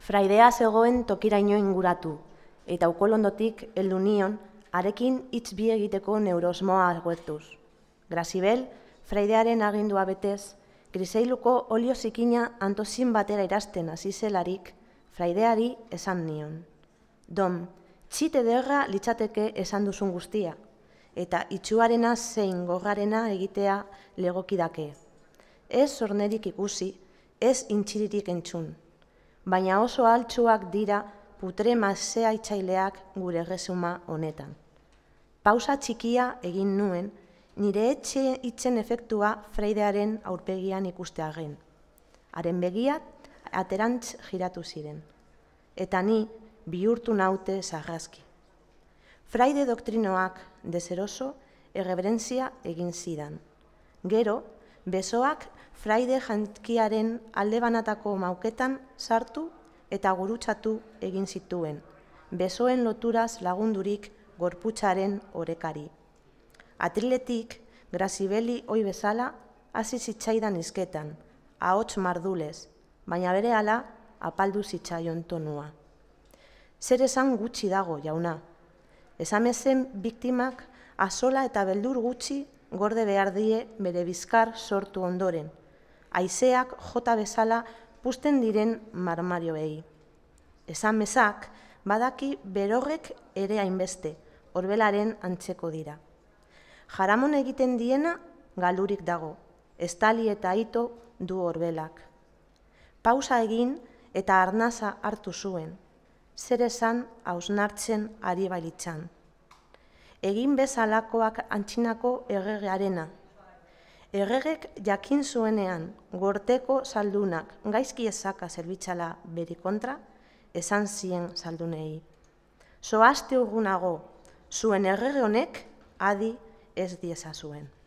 fraidea zegoen tokira inguratu, eta ukolondotik eldu nion, arekin hitz bi egiteko neurosmoa agertuz. Grazibel, fraidearen agindua betez, griseiluko oliozikina zikina antozin batera irasten azizelarik, fraideari esan nion. Dom, txite derra litzateke esan duzun guztia, eta itxuarena zein gorrarena egitea legokidake. Ez zornerik ikusi, ez intxiririk entzun, baina oso altxuak dira putre mazzea itxaileak gure erresuma honetan. Pausa txikia egin nuen, nire etxe itxen efektua freidearen aurpegian ikustearen. Haren begiat, aterantz giratu ziren. Eta ni, bihurtu naute zarrazki. Fraide doktrinoak, dezeroso, erreberentzia egin zidan. Gero, besoak fraide jantkiaren alde banatako mauketan sartu eta gurutsatu egin zituen, besoen loturaz lagundurik gorputxaren orekari. Atriletik, grazibeli hoi bezala, hasi izketan, ahots mardulez, baina bere ala, apaldu zitzaion tonua. Zer esan gutxi dago, jauna. Esamezen biktimak azola eta beldur gutxi gorde behar die bere bizkar sortu ondoren, aizeak jota bezala pusten diren marmarioei. behi. Esan bezak, badaki berorrek ere hainbeste, orbelaren antzeko dira. Jaramon egiten diena galurik dago, estali eta ito du orbelak. Pausa egin eta arnaza hartu zuen, zer esan hausnartzen ari bailitzan egin bezalakoak antxinako erregearena. Erregek jakin zuenean gorteko saldunak gaizki ezaka zerbitzala beri kontra, esan zien saldunei. Soazte urgunago, zuen errege honek adi ez dieza zuen.